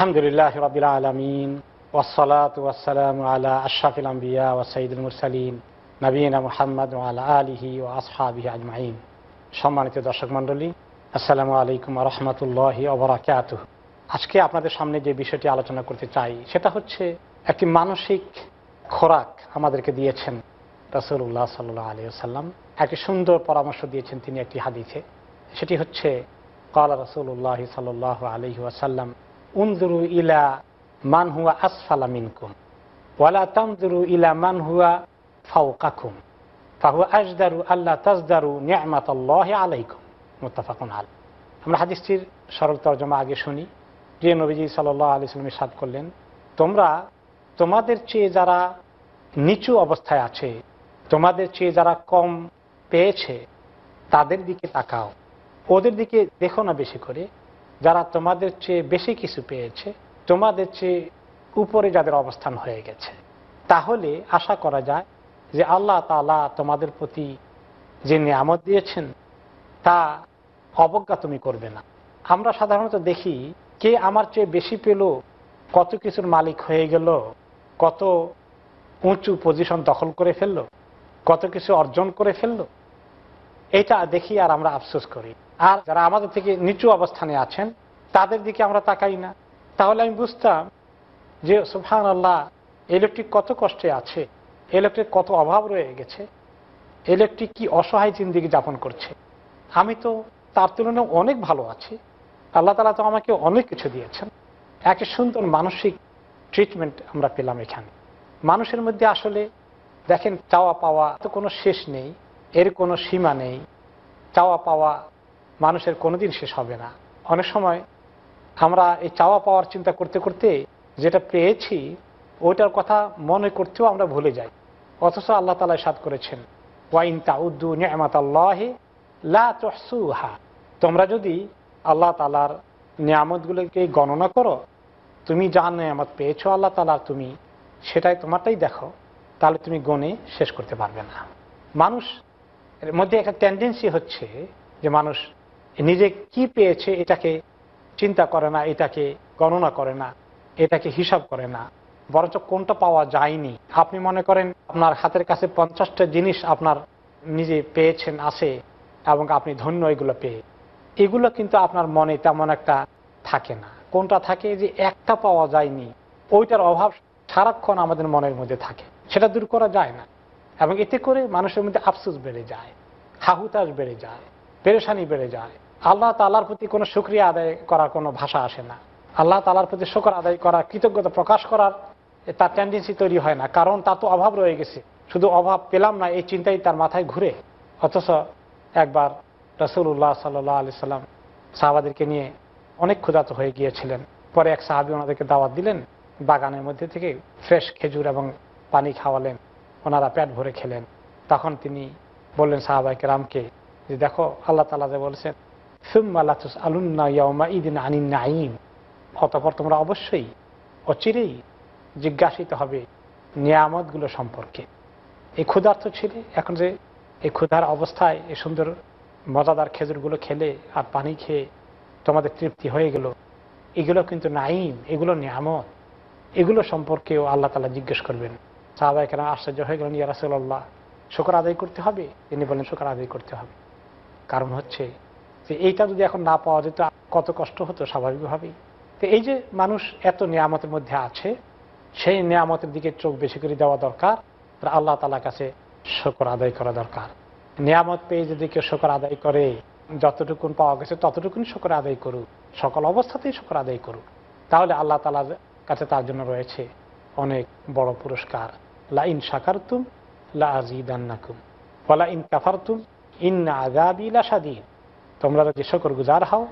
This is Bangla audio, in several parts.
আলহামদুলিল্লাহ রবিল আলমিন ওসলাত ওয়াসালাম আলা আশাফিল আম্বিয়া ও সঈদুল মুরসালিন নবীন মোহাম্মদ আলা আলিহি ও আসহাবি আজমাইন সম্মানিত দর্শক মণ্ডলী আসসালামু আলাইকুম রহমতুল্লাহ ওবরাকাত আজকে আপনাদের সামনে যে বিষয়টি আলোচনা করতে চাই সেটা হচ্ছে একটি মানসিক খোরাক আমাদেরকে দিয়েছেন রসুল্লাহ সাল্লু আলী আসাল্লাম একটি সুন্দর পরামর্শ দিয়েছেন তিনি একটি হাদিসে সেটি হচ্ছে কালা রসুল্লাহ সাল আলহি আসাল্লাম উন্দুরু ইলা মানহুয়া আসফালা মিনকুম ওয়ালা তামদুরু ইলা মানহুয়া ফাউকাকুম ফাহু আজদারু আল্লাহ তাজদারু নিয়ামাত আলাইকুম মোত্তাফাকুন আল আমরা হাদিসটির সরল তর্জমা আগে শুনি প্রিয় নবীজি সাল আলি সাল্লামের সাদ করলেন তোমরা তোমাদের চেয়ে যারা নিচু অবস্থায় আছে তোমাদের চেয়ে যারা কম পেয়েছে তাদের দিকে তাকাও ওদের দিকে দেখো না বেশি করে যারা তোমাদের চেয়ে বেশি কিছু পেয়েছে তোমাদের চেয়ে উপরে যাদের অবস্থান হয়ে গেছে তাহলে আশা করা যায় যে আল্লাহ তালা তোমাদের প্রতি যে নিয়ামত দিয়েছেন তা অবজ্ঞা তুমি করবে না আমরা সাধারণত দেখি কে আমার চেয়ে বেশি পেল কত কিছুর মালিক হয়ে গেল কত উঁচু পজিশন দখল করে ফেললো কত কিছু অর্জন করে ফেললো এটা দেখি আর আমরা আফসোস করি আর যারা আমাদের থেকে নিচু অবস্থানে আছেন তাদের দিকে আমরা তাকাই না তাহলে আমি বুঝতাম যে সুফান আল্লাহ ইলেকট্রিক কত কষ্টে আছে ইলেকট্রিক কত অভাব রয়ে গেছে ইলেকট্রিক কি অসহায় জিন্দিগি যাপন করছে আমি তো তার তুলনায় অনেক ভালো আছি আল্লাহ তালা তো আমাকে অনেক কিছু দিয়েছেন একটা সুন্দর মানসিক ট্রিটমেন্ট আমরা পেলাম এখানে মানুষের মধ্যে আসলে দেখেন চাওয়া পাওয়া তো কোনো শেষ নেই এর কোনো সীমা নেই চাওয়া পাওয়া মানুষের কোনোদিন শেষ হবে না অনেক সময় আমরা এই চাওয়া পাওয়ার চিন্তা করতে করতে যেটা পেয়েছি ওইটার কথা মনে করতেও আমরা ভুলে যাই অথচ আল্লাহ তালা সাদ করেছেন ওয়াইন তাউদ্দু নিয়ামাত আল্লাহে লাহসুহা তোমরা যদি আল্লাহ তালার নিয়ামতগুলোকে গণনা করো তুমি যা নিয়ামত পেয়েছো আল্লাহ তালা তুমি সেটাই তোমারটাই দেখো তাহলে তুমি গণে শেষ করতে পারবে না মানুষ এর মধ্যে একটা টেন্ডেন্সি হচ্ছে যে মানুষ নিজে কি পেয়েছে এটাকে চিন্তা করে না এটাকে গণনা করে না এটাকে হিসাব করে না বরঞ্চ কোনটা পাওয়া যায়নি আপনি মনে করেন আপনার হাতের কাছে পঞ্চাশটা জিনিস আপনার নিজে পেয়েছেন আছে এবং আপনি ধন্য এগুলো পেয়ে এগুলো কিন্তু আপনার মনে তেমন একটা থাকে না কোনটা থাকে যে একটা পাওয়া যায়নি ওইটার অভাব সারাক্ষণ আমাদের মনের মধ্যে থাকে সেটা দূর করা যায় না এবং এতে করে মানুষের মধ্যে আফসুস বেড়ে যায় হাহুতাস বেড়ে যায় পেরেশানি বেড়ে যায় আল্লাহ তালার প্রতি কোনো সুক্রিয়া আদায় করার কোনো ভাষা আসে না আল্লাহ তালার প্রতি শোকর আদায় করার কৃতজ্ঞতা প্রকাশ করার তার টেন্ডেন্সি তৈরি হয় না কারণ তার তো অভাব রয়ে গেছে শুধু অভাব পেলাম না এই চিন্তাই তার মাথায় ঘুরে অথচ একবার রসুল্লাহ সাল্লাহ আলি সাল্লাম সাহাবাদেরকে নিয়ে অনেক ক্ষুধাত হয়ে গিয়েছিলেন পরে এক সাহাবি ওনাদেরকে দাওয়াত দিলেন বাগানের মধ্যে থেকে ফ্রেশ খেজুর এবং পানি খাওয়ালেন ওনারা পেট ভরে খেলেন তখন তিনি বললেন সাহাবাইকে রামকে যে দেখো আল্লাহ তালা যে বলছেন সুম্মালাতুস আলুন্না ইদিন আনিন নাইম অতপর তোমরা অবশ্যই অচিরেই জিজ্ঞাসিত হবে নিয়ামতগুলো সম্পর্কে এই ক্ষুধার্থ ছিল এখন যে এই ক্ষুধার অবস্থায় এই সুন্দর মজাদার খেজুরগুলো খেলে আর পানি খেয়ে তোমাদের তৃপ্তি হয়ে গেল এগুলো কিন্তু নাইম এগুলো নিয়ামত এগুলো সম্পর্কেও আল্লাহ তালা জিজ্ঞেস করবেন সাহাবাই কেন আশ্চর্য হয়ে গেলেন ইয়া শুকর আদায় করতে হবে তিনি বলেন শুকর আদায় করতে হবে কারণ হচ্ছে যে এইটা যদি এখন না পাওয়া যেত কত কষ্ট হতো স্বাভাবিকভাবেই তো এই যে মানুষ এত নিয়ামতের মধ্যে আছে সেই নিয়ামতের দিকে চোখ বেশি করে দেওয়া দরকার আল্লাহ তালার কাছে শকর আদায় করা দরকার নিয়ামত পেয়ে যদি কেউ শকর আদায় করে যতটুকুন পাওয়া গেছে ততটুকুন শকর আদায় করুক সকল অবস্থাতেই শকর আদায় করুক তাহলে আল্লাহ তালার কাছে তার জন্য রয়েছে অনেক বড় পুরস্কার লাইন সাকারতুম লা কাফারতুম ইন তোমরা যে শকর গুজার হও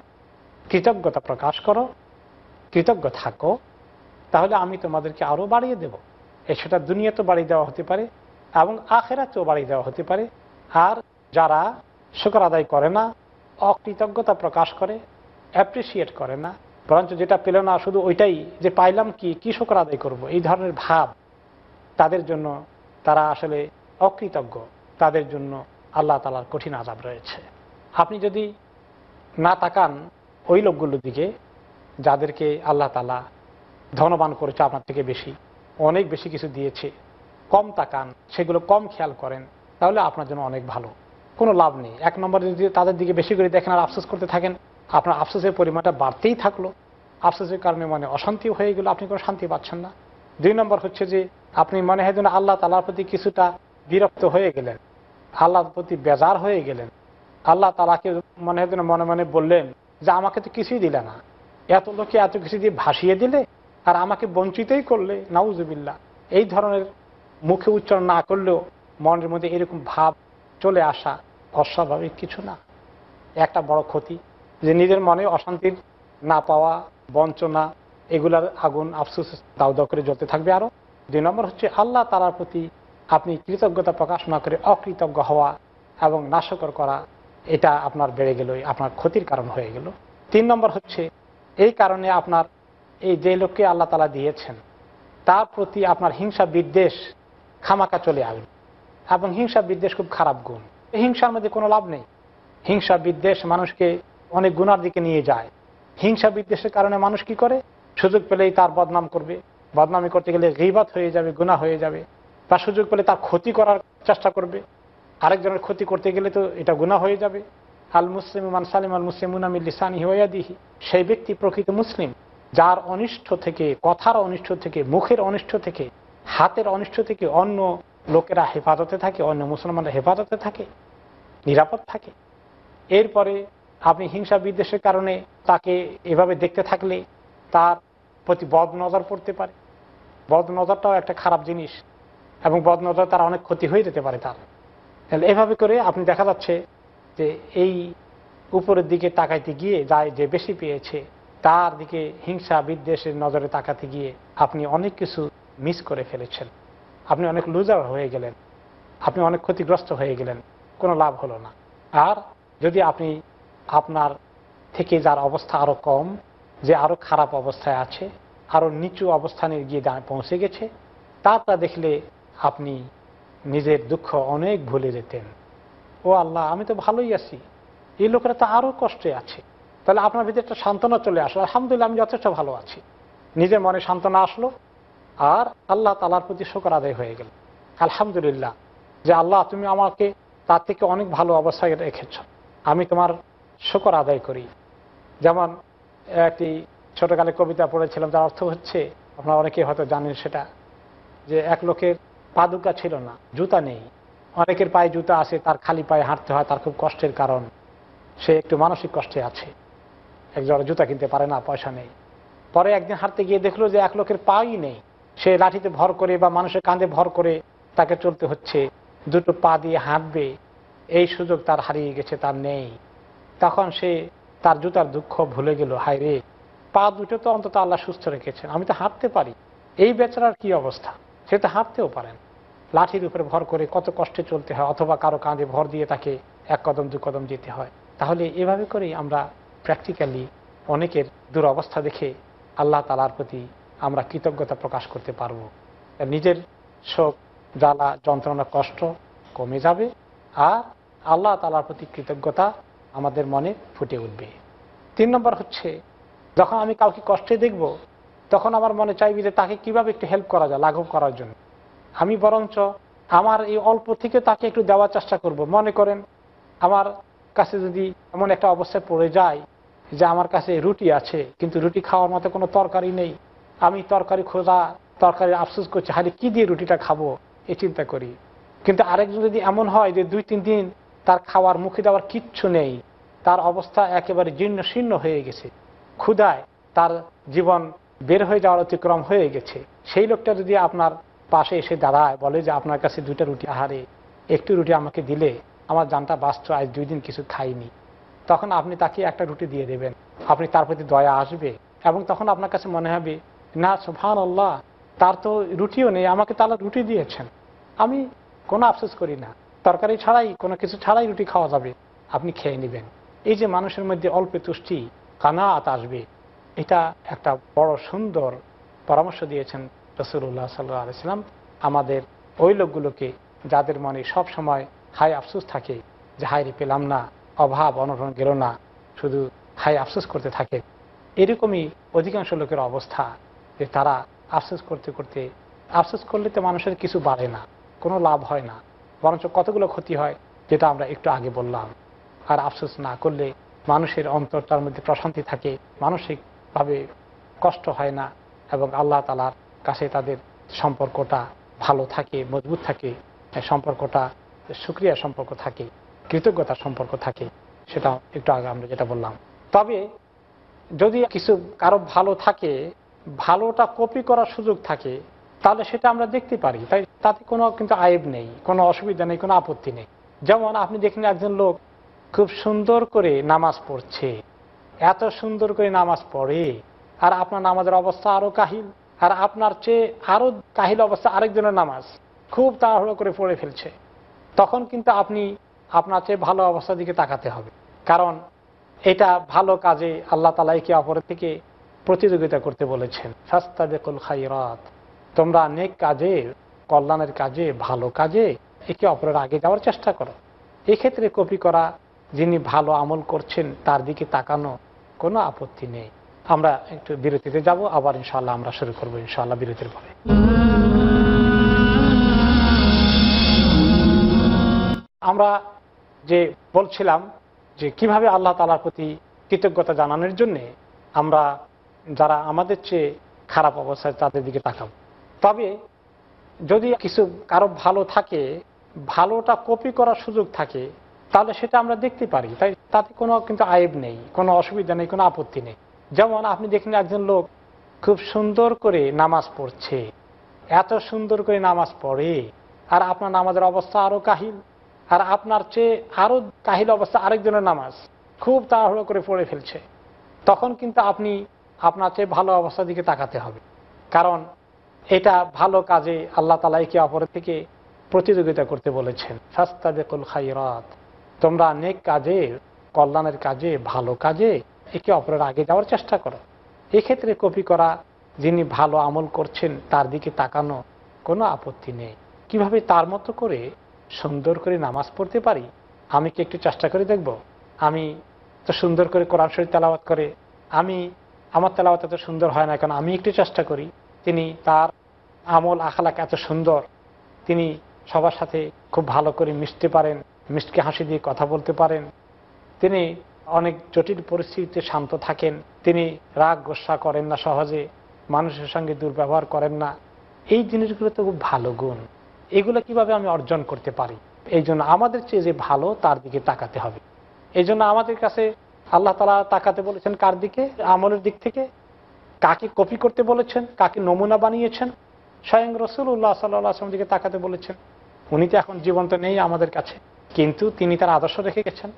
কৃতজ্ঞতা প্রকাশ করো কৃতজ্ঞ থাকো তাহলে আমি তোমাদেরকে আরও বাড়িয়ে দেব এ সেটা দুনিয়াতেও বাড়িয়ে দেওয়া হতে পারে এবং আখেরাতেও বাড়িয়ে দেওয়া হতে পারে আর যারা শকর আদায় করে না অকৃতজ্ঞতা প্রকাশ করে অ্যাপ্রিসিয়েট করে না বরঞ্চ যেটা পেল না শুধু ওইটাই যে পাইলাম কি কী শকর আদায় করব এই ধরনের ভাব তাদের জন্য তারা আসলে অকৃতজ্ঞ তাদের জন্য আল্লাহ তালার কঠিন আজাব রয়েছে আপনি যদি না তাকান ওই লোকগুলোর দিকে যাদেরকে আল্লাহ তালা ধনবান করেছে আপনার থেকে বেশি অনেক বেশি কিছু দিয়েছে কম তাকান সেগুলো কম খেয়াল করেন তাহলে আপনার জন্য অনেক ভালো কোনো লাভ নেই এক নম্বর যদি তাদের দিকে বেশি করে দেখেন আর আফসোস করতে থাকেন আপনার আফসোসের পরিমাণটা বাড়তেই থাকলো আফসোসের কারণে মানে অশান্তিও হয়ে গেলো আপনি কোনো শান্তি পাচ্ছেন না দুই নম্বর হচ্ছে যে আপনি মনে হয় যেন আল্লাহ তালার প্রতি কিছুটা বিরক্ত হয়ে গেলেন আল্লাহর প্রতি বেজার হয়ে গেলেন আল্লাহ তালাকে মনে হয় যেন মনে মনে বললেন যে আমাকে তো কিছুই দিলে না এত লোকে এত কিছু দিয়ে ভাসিয়ে দিলে আর আমাকে বঞ্চিতই করলে নাউজুবিল্লা এই ধরনের মুখে উচ্চারণ না করলেও মনের মধ্যে এরকম ভাব চলে আসা অস্বাভাবিক কিছু না একটা বড় ক্ষতি যে নিজের মনে অশান্তির না পাওয়া বঞ্চনা এগুলার আগুন আফসুস দাও দাও করে জ্বলতে থাকবে আরও দুই নম্বর হচ্ছে আল্লাহ তালার প্রতি আপনি কৃতজ্ঞতা প্রকাশ না করে অকৃতজ্ঞ হওয়া এবং নাশকর করা এটা আপনার বেড়ে গেল আপনার ক্ষতির কারণ হয়ে গেল তিন নম্বর হচ্ছে এই কারণে আপনার এই যে লোককে আল্লাহ তালা দিয়েছেন তার প্রতি আপনার হিংসা বিদ্বেষ খামাকা চলে আসবে এবং হিংসা বিদ্বেষ খুব খারাপ গুণ হিংসার মধ্যে কোনো লাভ নেই হিংসা বিদ্বেষ মানুষকে অনেক গুণার দিকে নিয়ে যায় হিংসা বিদ্বেষের কারণে মানুষ কি করে সুযোগ পেলেই তার বদনাম করবে বদনামি করতে গেলে গিবাদ হয়ে যাবে গুণা হয়ে যাবে বা সুযোগ পেলে তার ক্ষতি করার চেষ্টা করবে আরেকজনের ক্ষতি করতে গেলে তো এটা গুণা হয়ে যাবে আল মুসলিম সালিম আল মুসলিম উনামি লিসানি হইয়া দিহি সেই ব্যক্তি প্রকৃত মুসলিম যার অনিষ্ট থেকে কথার অনিষ্ট থেকে মুখের অনিষ্ট থেকে হাতের অনিষ্ট থেকে অন্য লোকেরা হেফাজতে থাকে অন্য মুসলমানরা হেফাজতে থাকে নিরাপদ থাকে এরপরে আপনি হিংসা বিদ্বেষের কারণে তাকে এভাবে দেখতে থাকলে তার প্রতি বদ নজর পড়তে পারে বদ নজরটাও একটা খারাপ জিনিস এবং বদ নজর তার অনেক ক্ষতি হয়ে যেতে পারে তার তাহলে এভাবে করে আপনি দেখা যাচ্ছে যে এই উপরের দিকে তাকাইতে গিয়ে যায় যে বেশি পেয়েছে তার দিকে হিংসা বিদ্বেষের নজরে তাকাতে গিয়ে আপনি অনেক কিছু মিস করে ফেলেছেন আপনি অনেক লুজার হয়ে গেলেন আপনি অনেক ক্ষতিগ্রস্ত হয়ে গেলেন কোনো লাভ হলো না আর যদি আপনি আপনার থেকে যার অবস্থা আরও কম যে আরও খারাপ অবস্থায় আছে আরও নিচু অবস্থানে গিয়ে পৌঁছে গেছে তাটা দেখলে আপনি নিজের দুঃখ অনেক ভুলে যেতেন ও আল্লাহ আমি তো ভালোই আছি এই লোকেরা তো আরও কষ্টে আছে তাহলে আপনার ভিতরে একটা সান্ত্বনা চলে আসলো আলহামদুলিল্লাহ আমি যথেষ্ট ভালো আছি নিজের মনে সান্ত্বনা আসলো আর আল্লাহ তালার প্রতি শোকর আদায় হয়ে গেল আলহামদুলিল্লাহ যে আল্লাহ তুমি আমাকে তার থেকে অনেক ভালো অবস্থায় রেখেছ আমি তোমার শোকর আদায় করি যেমন একটি গানের কবিতা পড়েছিলাম তার অর্থ হচ্ছে আপনারা অনেকে হয়তো জানেন সেটা যে এক লোকের পাদুকা ছিল না জুতা নেই অনেকের পায়ে জুতা আছে তার খালি পায়ে হাঁটতে হয় তার খুব কষ্টের কারণ সে একটু মানসিক কষ্টে আছে একজন জুতা কিনতে পারে না পয়সা নেই পরে একদিন হাঁটতে গিয়ে দেখলো যে এক লোকের পাই নেই সে লাঠিতে ভর করে বা মানুষের কাঁধে ভর করে তাকে চলতে হচ্ছে দুটো পা দিয়ে হাঁটবে এই সুযোগ তার হারিয়ে গেছে তার নেই তখন সে তার জুতার দুঃখ ভুলে গেল হায় রে পা দুটো তো অন্তত আল্লাহ সুস্থ রেখেছেন আমি তো হাঁটতে পারি এই বেচারার কি অবস্থা সে তো হাঁটতেও পারেন লাঠির উপরে ভর করে কত কষ্টে চলতে হয় অথবা কারো কাঁধে ভর দিয়ে তাকে এক কদম দু কদম যেতে হয় তাহলে এভাবে করেই আমরা প্র্যাকটিক্যালি অনেকের দুরবস্থা দেখে আল্লাহ তালার প্রতি আমরা কৃতজ্ঞতা প্রকাশ করতে পারব নিজের শোক জ্বালা যন্ত্রণা কষ্ট কমে যাবে আর আল্লাহ তালার প্রতি কৃতজ্ঞতা আমাদের মনে ফুটে উঠবে তিন নম্বর হচ্ছে যখন আমি কাউকে কষ্টে দেখব তখন আমার মনে চাইবি যে তাকে কিভাবে একটু হেল্প করা যায় লাঘব করার জন্য আমি বরঞ্চ আমার এই অল্প থেকে তাকে একটু দেওয়ার চেষ্টা করব মনে করেন আমার কাছে যদি এমন একটা অবস্থায় পড়ে যায় যে আমার কাছে রুটি আছে কিন্তু রুটি খাওয়ার মতো কোনো তরকারি নেই আমি তরকারি খোঁজা তরকারি আফসোস করছি হারে কি দিয়ে রুটিটা খাবো এ চিন্তা করি কিন্তু আরেকজন যদি এমন হয় যে দুই তিন দিন তার খাওয়ার মুখে দেওয়ার কিচ্ছু নেই তার অবস্থা একেবারে জীর্ণ শীর্ণ হয়ে গেছে ক্ষুদায় তার জীবন বের হয়ে যাওয়ার অতিক্রম হয়ে গেছে সেই লোকটা যদি আপনার পাশে এসে দাঁড়ায় বলে যে আপনার কাছে দুইটা রুটি আহারে একটি রুটি আমাকে দিলে আমার জানটা বাঁচত আজ দুই দিন কিছু খাইনি তখন আপনি তাকে একটা রুটি দিয়ে দেবেন আপনি তার প্রতি দয়া আসবে এবং তখন আপনার কাছে মনে হবে না সুফান আল্লাহ তার তো রুটিও নেই আমাকে তাহলে রুটি দিয়েছেন আমি কোনো আফসোস করি না তরকারি ছাড়াই কোনো কিছু ছাড়াই রুটি খাওয়া যাবে আপনি খেয়ে নেবেন এই যে মানুষের মধ্যে অল্পে তুষ্টি কানা আত আসবে এটা একটা বড় সুন্দর পরামর্শ দিয়েছেন রসুল্লাহ সাল্লাহ আলাইসাল্লাম আমাদের ওই লোকগুলোকে যাদের মনে সব সময় হাই আফসুস থাকে যে রে পেলাম না অভাব অনটন গেল না শুধু হাই আফসোস করতে থাকে এরকমই অধিকাংশ লোকের অবস্থা যে তারা আফসোস করতে করতে আফসোস করলে তো মানুষের কিছু বাড়ে না কোনো লাভ হয় না বরঞ্চ কতগুলো ক্ষতি হয় যেটা আমরা একটু আগে বললাম আর আফসোস না করলে মানুষের অন্তরটার মধ্যে প্রশান্তি থাকে মানসিকভাবে কষ্ট হয় না এবং আল্লাহ তালার কাছে তাদের সম্পর্কটা ভালো থাকে মজবুত থাকে সম্পর্কটা সুক্রিয়া সম্পর্ক থাকে কৃতজ্ঞতা সম্পর্ক থাকে সেটা একটু আগে আমরা যেটা বললাম তবে যদি কিছু কারো ভালো থাকে ভালোটা কপি করার সুযোগ থাকে তাহলে সেটা আমরা দেখতে পারি তাই তাতে কোনো কিন্তু আয়েব নেই কোনো অসুবিধা নেই কোনো আপত্তি নেই যেমন আপনি দেখেন একজন লোক খুব সুন্দর করে নামাজ পড়ছে এত সুন্দর করে নামাজ পড়ে আর আপনার নামাজের অবস্থা আরও কাহিল আর আপনার চেয়ে আরও কাহিল অবস্থা আরেকজনের নামাজ খুব তাড়াহুড়ো করে পড়ে ফেলছে তখন কিন্তু আপনি আপনার চেয়ে ভালো অবস্থার দিকে তাকাতে হবে কারণ এটা ভালো কাজে আল্লাহ তালা একে অপরের থেকে প্রতিযোগিতা করতে বলেছেন সাস্তা ফাস্তাবেকুল খাইরাত তোমরা অনেক কাজে কল্যাণের কাজে ভালো কাজে একে অপরের আগে যাওয়ার চেষ্টা করো এক্ষেত্রে কপি করা যিনি ভালো আমল করছেন তার দিকে তাকানো কোনো আপত্তি নেই আমরা একটু বিরতিতে যাব আবার ইনশাল্লাহ আমরা শুরু করবো ইনশাল্লাহ বিরতির পরে আমরা যে বলছিলাম যে কিভাবে আল্লাহ তালার প্রতি কৃতজ্ঞতা জানানোর জন্যে আমরা যারা আমাদের চেয়ে খারাপ অবস্থায় তাদের দিকে তাকাবো তবে যদি কিছু কারো ভালো থাকে ভালোটা কপি করার সুযোগ থাকে তাহলে সেটা আমরা দেখতে পারি তাই তাতে কোনো কিন্তু আয়েব নেই কোনো অসুবিধা নেই কোনো আপত্তি নেই যেমন আপনি দেখলেন একজন লোক খুব সুন্দর করে নামাজ পড়ছে এত সুন্দর করে নামাজ পড়ে আর আপনার নামাজের অবস্থা আরও কাহিল আর আপনার চেয়ে আরও কাহিল অবস্থা আরেকজনের নামাজ খুব তাড়াহুড়ো করে পড়ে ফেলছে তখন কিন্তু আপনি আপনার চেয়ে ভালো অবস্থার দিকে তাকাতে হবে কারণ এটা ভালো কাজে আল্লাহ তালা একে অপর থেকে প্রতিযোগিতা করতে বলেছেন বেকুল খাইরাত তোমরা অনেক কাজে কল্যাণের কাজে ভালো কাজে একে অপরের আগে যাওয়ার চেষ্টা করো এক্ষেত্রে কপি করা যিনি ভালো আমল করছেন তার দিকে তাকানো কোনো আপত্তি নেই কিভাবে তার মতো করে সুন্দর করে নামাজ পড়তে পারি আমি কি একটু চেষ্টা করে দেখব আমি তো সুন্দর করে কোরআন শরীর তেলাওয়াত করে আমি আমার তেলাওয়াত এত সুন্দর হয় না কেন আমি একটু চেষ্টা করি তিনি তার আমল আখলাক এত সুন্দর তিনি সবার সাথে খুব ভালো করে মিশতে পারেন মিষ্টি হাসি দিয়ে কথা বলতে পারেন তিনি অনেক জটিল পরিস্থিতিতে শান্ত থাকেন তিনি রাগ গোসা করেন না সহজে মানুষের সঙ্গে দুর্ব্যবহার করেন না এই জিনিসগুলো তো খুব ভালো গুণ এগুলো কিভাবে আমি অর্জন করতে পারি এই জন্য আমাদের চেয়ে যে ভালো তার দিকে তাকাতে হবে এই জন্য আমাদের কাছে আল্লাহ তালা তাকাতে বলেছেন কার দিকে আমলের দিক থেকে কাকে কপি করতে বলেছেন কাকে নমুনা বানিয়েছেন স্বয়ং রসুল্লাহ সাল্লাহ আসলামদিকে তাকাতে বলেছেন উনি তো এখন জীবন্ত নেই আমাদের কাছে কিন্তু তিনি তার আদর্শ রেখে গেছেন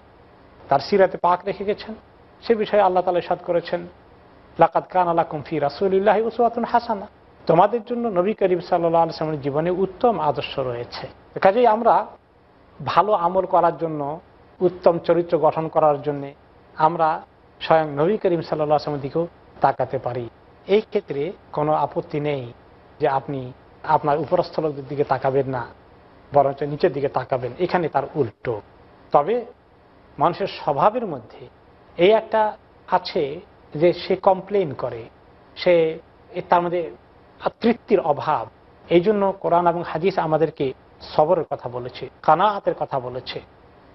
তার সিরাতে পাক রেখে গেছেন সে বিষয়ে আল্লাহ তালা সাদ করেছেন লাকাত কান আলা কুমফি রাসুল্লাহ উসওয়াতুন হাসানা তোমাদের জন্য নবী করিম সাল্লাহ আলসালামের জীবনে উত্তম আদর্শ রয়েছে কাজেই আমরা ভালো আমল করার জন্য উত্তম চরিত্র গঠন করার জন্য আমরা স্বয়ং নবী করিম সাল্লাহ আসলামের দিকেও তাকাতে পারি এই ক্ষেত্রে কোনো আপত্তি নেই যে আপনি আপনার উপরস্থলকদের দিকে তাকাবেন না বরঞ্চ নিচের দিকে তাকাবেন এখানে তার উল্টো তবে মানুষের স্বভাবের মধ্যে এই একটা আছে যে সে কমপ্লেন করে সে তার মধ্যে তৃপ্তির অভাব এই জন্য কোরআন এবং হাদিস আমাদেরকে সবরের কথা বলেছে কানাহাতের কথা বলেছে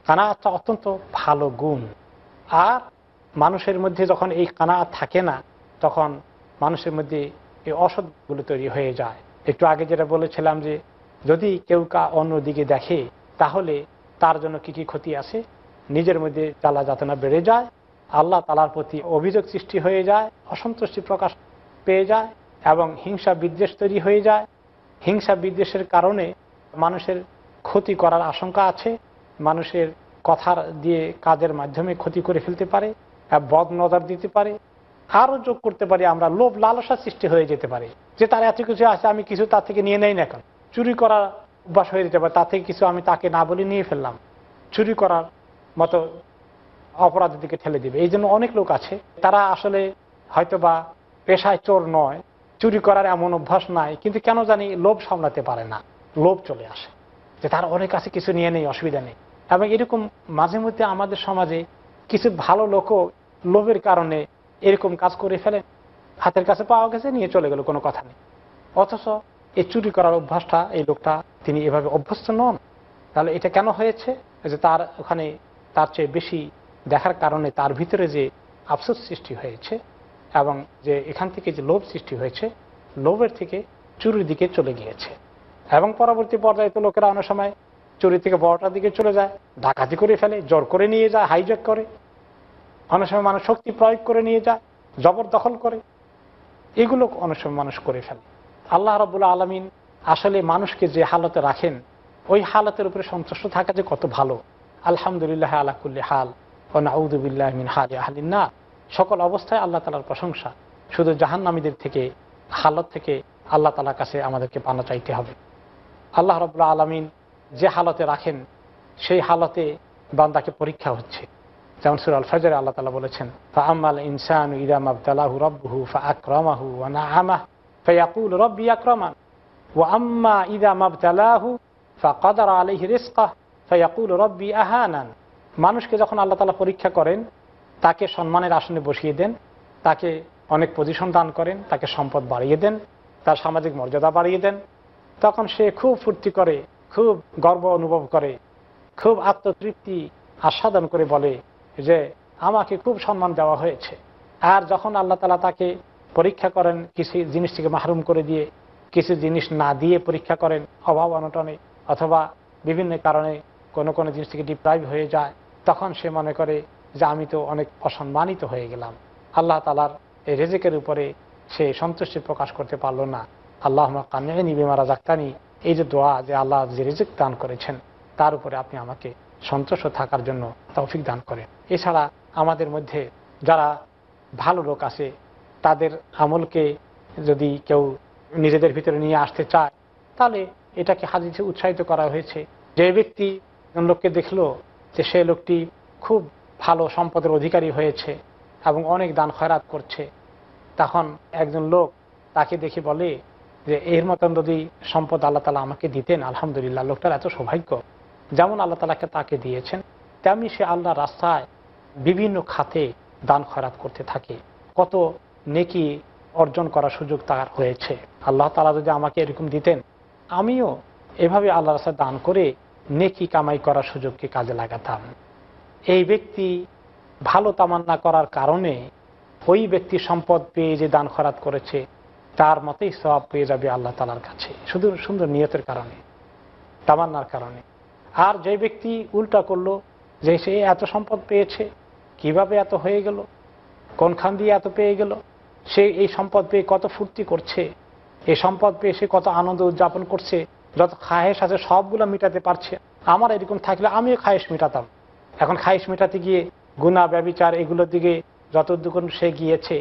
কানাহাতটা অত্যন্ত ভালো গুণ আর মানুষের মধ্যে যখন এই কানা থাকে না তখন মানুষের মধ্যে এই অসৎগুলো তৈরি হয়ে যায় একটু আগে যেটা বলেছিলাম যে যদি কেউ কা অন্যদিকে দেখে তাহলে তার জন্য কি কি ক্ষতি আছে নিজের মধ্যে জ্বালা যাতনা বেড়ে যায় আল্লাহ তালার প্রতি অভিযোগ সৃষ্টি হয়ে যায় অসন্তুষ্টি প্রকাশ পেয়ে যায় এবং হিংসা বিদ্বেষ তৈরি হয়ে যায় হিংসা বিদ্বেষের কারণে মানুষের ক্ষতি করার আশঙ্কা আছে মানুষের কথার দিয়ে কাজের মাধ্যমে ক্ষতি করে ফেলতে পারে বদ নজর দিতে পারে আরও যোগ করতে পারি আমরা লোভ লালসা সৃষ্টি হয়ে যেতে পারে যে তার এত কিছু আছে আমি কিছু তার থেকে নিয়ে নেই না কেন চুরি করার অভ্যাস হয়ে যেতে পারে তার থেকে কিছু আমি তাকে না বলে নিয়ে ফেললাম চুরি করার মতো অপরাধের দিকে ঠেলে দিবে এই জন্য অনেক লোক আছে তারা আসলে হয়তো বা পেশায় চোর নয় চুরি করার এমন অভ্যাস নাই কিন্তু কেন জানি লোভ সামলাতে পারে না লোভ চলে আসে যে তার অনেক কাছে কিছু নিয়ে নেই অসুবিধা নেই এবং এরকম মাঝে মধ্যে আমাদের সমাজে কিছু ভালো লোকও লোভের কারণে এরকম কাজ করে ফেলে হাতের কাছে পাওয়া গেছে নিয়ে চলে গেল কোনো কথা নেই অথচ এই চুরি করার অভ্যাসটা এই লোকটা তিনি এভাবে অভ্যস্ত নন তাহলে এটা কেন হয়েছে যে তার ওখানে তার চেয়ে বেশি দেখার কারণে তার ভিতরে যে আফসোস সৃষ্টি হয়েছে এবং যে এখান থেকে যে লোভ সৃষ্টি হয়েছে লোভের থেকে চুরির দিকে চলে গিয়েছে এবং পরবর্তী পর্যায়ে তো লোকেরা অনেক সময় চুরি থেকে বড়টার দিকে চলে যায় ডাকাতি করে ফেলে জ্বর করে নিয়ে যায় হাইজ্যাক করে অনেক সময় মানুষ শক্তি প্রয়োগ করে নিয়ে যায় জবরদখল করে এগুলো অনেক সময় মানুষ করে ফেলে আল্লাহ রবুল্লা আলমিন আসলে মানুষকে যে হালতে রাখেন ওই হালতের উপরে সন্তুষ্ট থাকা যে কত ভালো আলহামদুলিল্লাহ আলাকুল্লি হাল ও নাউদুবিল্লাহ মিন হাল না সকল অবস্থায় আল্লাহ তালার প্রশংসা শুধু জাহান্নামীদের থেকে হালত থেকে আল্লাহ তালার কাছে আমাদেরকে পানা চাইতে হবে আল্লাহ রবুল্লা আলমিন যে হালতে রাখেন সেই হালতে বান্দাকে পরীক্ষা হচ্ছে যেমন সুরাল ফজরে আল্লাহ তালা বলেছেন ফাহমাল ইনসান ইদাম আবদালাহু রব্বহু ফা আক্রমাহু না আমাহ ফয়াকুল রব্বি আক্রমান ও আম্মা ইদাম আবদালাহু ফা কদার আলহ রিস্কাহ ফয়াকুল রব্বি আহানান মানুষকে যখন আল্লাহ তালা পরীক্ষা করেন তাকে সম্মানের আসনে বসিয়ে দেন তাকে অনেক পজিশন দান করেন তাকে সম্পদ বাড়িয়ে দেন তার সামাজিক মর্যাদা বাড়িয়ে দেন তখন সে খুব ফুর্তি করে খুব গর্ব অনুভব করে খুব আত্মতৃপ্তি আস্বাদন করে বলে যে আমাকে খুব সম্মান দেওয়া হয়েছে আর যখন আল্লাহ তালা তাকে পরীক্ষা করেন কিছু জিনিস থেকে মাহরুম করে দিয়ে কিছু জিনিস না দিয়ে পরীক্ষা করেন অভাব অনটনে অথবা বিভিন্ন কারণে কোনো কোনো জিনিস থেকে ডিপ্রাইভ হয়ে যায় তখন সে মনে করে যে আমি তো অনেক অসম্মানিত হয়ে গেলাম আল্লাহ তালার এই রেজেকের উপরে সে সন্তুষ্টি প্রকাশ করতে পারল না আল্লাহ কানি বিমারা জাক্তানি এই যে দোয়া যে আল্লাহ যে রেজেক দান করেছেন তার উপরে আপনি আমাকে সন্ত্রাস থাকার জন্য তৌফিক দান করেন এছাড়া আমাদের মধ্যে যারা ভালো লোক আছে তাদের আমলকে যদি কেউ নিজেদের ভিতরে নিয়ে আসতে চায় তাহলে এটাকে হাদিসে উৎসাহিত করা হয়েছে যে ব্যক্তি লোককে দেখলো যে সে লোকটি খুব ভালো সম্পদের অধিকারী হয়েছে এবং অনেক দান খয়রাত করছে তখন একজন লোক তাকে দেখে বলে যে এর মতন যদি সম্পদ আল্লাহ তালা আমাকে দিতেন আলহামদুলিল্লাহ লোকটার এত সৌভাগ্য যেমন আল্লাহ তালাকে তাকে দিয়েছেন তেমনি সে আল্লাহ রাস্তায় বিভিন্ন খাতে দান খয়রাত করতে থাকে কত নেকি অর্জন করার সুযোগ তার হয়েছে আল্লাহ তালা যদি আমাকে এরকম দিতেন আমিও এভাবে আল্লাহ রাস্তায় দান করে নেকি কামাই করার সুযোগকে কাজে লাগাতাম এই ব্যক্তি ভালো তামান্না করার কারণে ওই ব্যক্তি সম্পদ পেয়ে যে দান খরাত করেছে তার মতেই সবাব পেয়ে যাবে আল্লাহ তালার কাছে শুধু সুন্দর নিয়তের কারণে তামান্নার কারণে আর যে ব্যক্তি উল্টা করলো যে সে এত সম্পদ পেয়েছে কিভাবে এত হয়ে গেল কোনখান দিয়ে এত পেয়ে গেল সে এই সম্পদ পেয়ে কত ফুর্তি করছে এই সম্পদ পেয়ে সে কত আনন্দ উদযাপন করছে যত খায়েস আছে সবগুলো মেটাতে পারছে আমার এরকম থাকলে আমিও খায়েস মেটাতাম এখন খায়েস মেটাতে গিয়ে গুণা ব্যবচার এগুলোর দিকে যত দুগুণ সে গিয়েছে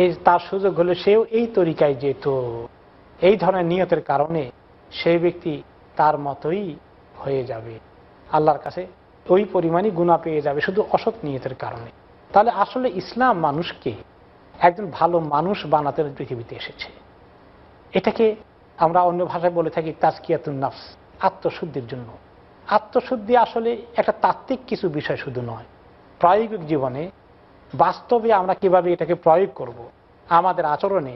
এই তার সুযোগ হলে সেও এই তরিকায় যেত এই ধরনের নিয়তের কারণে সেই ব্যক্তি তার মতোই হয়ে যাবে আল্লাহর কাছে ওই পরিমাণই গুণা পেয়ে যাবে শুধু অসৎ নিয়তের কারণে তাহলে আসলে ইসলাম মানুষকে একজন ভালো মানুষ বানাতে পৃথিবীতে এসেছে এটাকে আমরা অন্য ভাষায় বলে থাকি তাজকিয়াতুল নাফস আত্মশুদ্ধির জন্য আত্মশুদ্ধি আসলে একটা তাত্ত্বিক কিছু বিষয় শুধু নয় প্রায়োগিক জীবনে বাস্তবে আমরা কিভাবে এটাকে প্রয়োগ করব। আমাদের আচরণে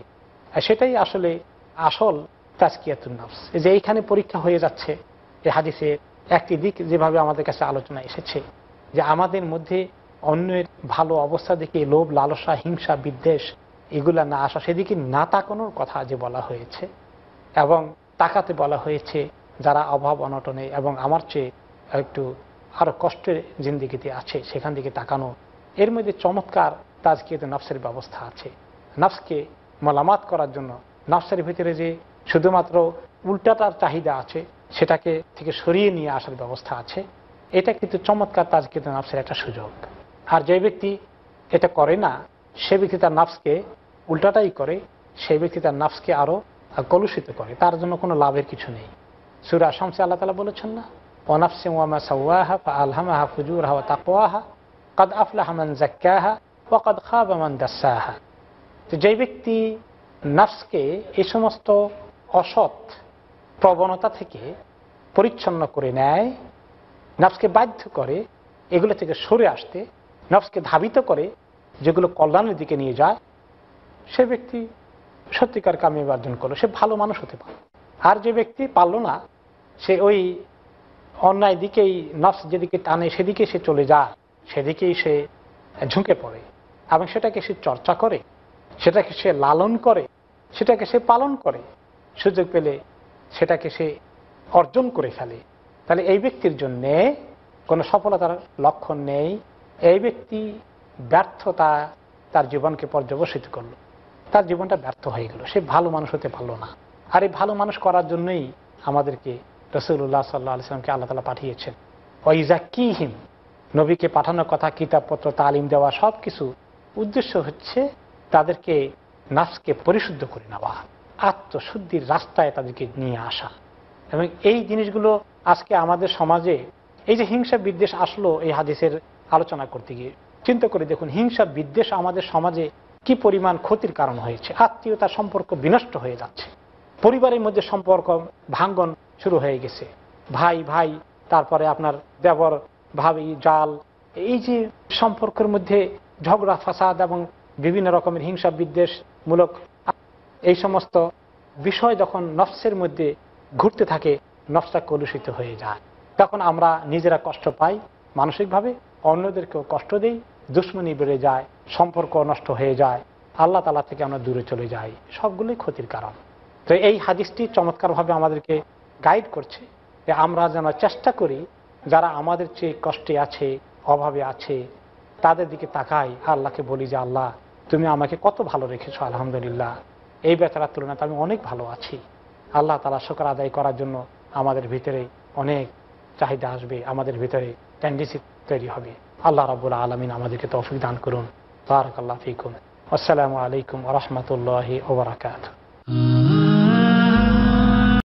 সেটাই আসলে আসল তাজকিয়াতুল নাফস যে এইখানে পরীক্ষা হয়ে যাচ্ছে এই হাদিসে একটি দিক যেভাবে আমাদের কাছে আলোচনা এসেছে যে আমাদের মধ্যে অন্যের ভালো অবস্থা দেখে লোভ লালসা হিংসা বিদ্বেষ এগুলা না আসা সেদিকে না তাকানোর কথা যে বলা হয়েছে এবং তাকাতে বলা হয়েছে যারা অভাব অনটনে এবং আমার চেয়ে একটু আরও কষ্টের জিন্দিগিতে আছে সেখান থেকে তাকানো এর মধ্যে চমৎকার তাজকিয়াতে নফসের ব্যবস্থা আছে নফসকে মলামাত করার জন্য নফসের ভিতরে যে শুধুমাত্র উল্টাটার চাহিদা আছে সেটাকে থেকে সরিয়ে নিয়ে আসার ব্যবস্থা আছে এটা কিন্তু চমৎকার কিন্তু নাফসের একটা সুযোগ আর যে ব্যক্তি এটা করে না সে ব্যক্তি তার নাফসকে উল্টাটাই করে সেই ব্যক্তি তার নাফসকে আরও কলুষিত করে তার জন্য কোনো লাভের কিছু নেই সুরা শামসে আল্লাহ তালা বলেছেন না অনাফসে ওয়ামা সাউাহা আলহামাহা ফুজুর হাওয়া তাকোয়াহা কাদ আফলাহমান জাক্কাহা ওয়াকাদ খাবামান দাসাহা তো যেই ব্যক্তি নাফসকে এই সমস্ত অসৎ প্রবণতা থেকে পরিচ্ছন্ন করে নেয় নফসকে বাধ্য করে এগুলো থেকে সরে আসতে নফসকে ধাবিত করে যেগুলো কল্যাণের দিকে নিয়ে যায় সে ব্যক্তি সত্যিকার কামিয়াবি অর্জন করলো সে ভালো মানুষ হতে পারে আর যে ব্যক্তি পারল না সে ওই অন্যায় দিকেই নফস যেদিকে টানে সেদিকে সে চলে যায় সেদিকেই সে ঝুঁকে পড়ে এবং সেটাকে সে চর্চা করে সেটাকে সে লালন করে সেটাকে সে পালন করে সুযোগ পেলে সেটাকে সে অর্জন করে ফেলে তাহলে এই ব্যক্তির জন্যে কোনো সফলতার লক্ষণ নেই এই ব্যক্তি ব্যর্থতা তার জীবনকে পর্যবসিত করলো তার জীবনটা ব্যর্থ হয়ে গেল সে ভালো মানুষ হতে পারলো না আর এই ভালো মানুষ করার জন্যই আমাদেরকে রসুল্লাহ সাল্লাহ আলিয়াকে আল্লাহ তালা পাঠিয়েছেন ওইজা কিহিম নবীকে পাঠানোর কথা কিতাবপত্র তালিম দেওয়া সব কিছু উদ্দেশ্য হচ্ছে তাদেরকে নাচকে পরিশুদ্ধ করে নেওয়া আত্মশুদ্ধির রাস্তায় তাদেরকে নিয়ে আসা এবং এই জিনিসগুলো আজকে আমাদের সমাজে এই যে হিংসা বিদ্বেষ আসলো এই হাদিসের আলোচনা করতে গিয়ে চিন্তা করে দেখুন হিংসা বিদ্বেষ আমাদের সমাজে কি পরিমাণ ক্ষতির কারণ হয়েছে আত্মীয়তার সম্পর্ক বিনষ্ট হয়ে যাচ্ছে পরিবারের মধ্যে সম্পর্ক ভাঙ্গন শুরু হয়ে গেছে ভাই ভাই তারপরে আপনার দেবর ভাবি জাল এই যে সম্পর্কের মধ্যে ঝগড়া ফাসাদ এবং বিভিন্ন রকমের হিংসা বিদ্বেষমূলক এই সমস্ত বিষয় যখন নফসের মধ্যে ঘুরতে থাকে নফসা কলুষিত হয়ে যায় তখন আমরা নিজেরা কষ্ট পাই মানসিকভাবে অন্যদেরকেও কষ্ট দিই দুশ্মনী বেড়ে যায় সম্পর্ক নষ্ট হয়ে যায় আল্লাহ তালা থেকে আমরা দূরে চলে যাই সবগুলোই ক্ষতির কারণ তো এই হাদিসটি চমৎকারভাবে আমাদেরকে গাইড করছে যে আমরা যেন চেষ্টা করি যারা আমাদের চেয়ে কষ্টে আছে অভাবে আছে তাদের দিকে তাকাই আল্লাহকে বলি যে আল্লাহ তুমি আমাকে কত ভালো রেখেছো আলহামদুলিল্লাহ এই বেচারার তুলনাতে আমি অনেক ভালো আছি আল্লাহ তালা শোকর আদায় করার জন্য আমাদের ভিতরে অনেক চাহিদা আসবে আমাদের ভিতরে ট্যান্ডিসি তৈরি হবে আল্লাহ রাবুল আলমিন আমাদেরকে তফিক দান করুন তারক আল্লাহ ফিকুন আসসালামু আলাইকুম রহমতুল্লাহ ওবরাকাত